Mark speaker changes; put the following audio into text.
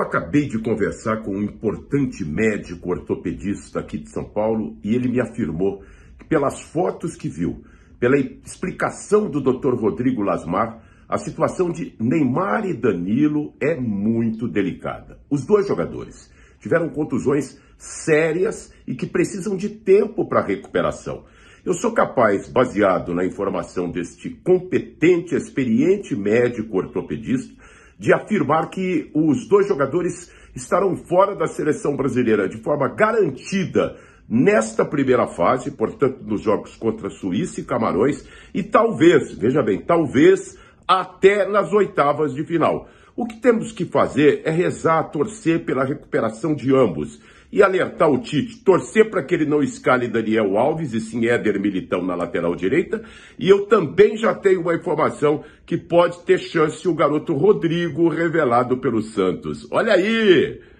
Speaker 1: Eu acabei de conversar com um importante médico ortopedista aqui de São Paulo e ele me afirmou que, pelas fotos que viu, pela explicação do Dr. Rodrigo Lasmar, a situação de Neymar e Danilo é muito delicada. Os dois jogadores tiveram contusões sérias e que precisam de tempo para recuperação. Eu sou capaz, baseado na informação deste competente, experiente médico ortopedista, de afirmar que os dois jogadores estarão fora da seleção brasileira de forma garantida nesta primeira fase, portanto, nos jogos contra Suíça e Camarões, e talvez, veja bem, talvez até nas oitavas de final. O que temos que fazer é rezar, torcer pela recuperação de ambos e alertar o Tite, torcer para que ele não escale Daniel Alves e sim Éder Militão na lateral direita. E eu também já tenho uma informação que pode ter chance o garoto Rodrigo revelado pelo Santos.
Speaker 2: Olha aí!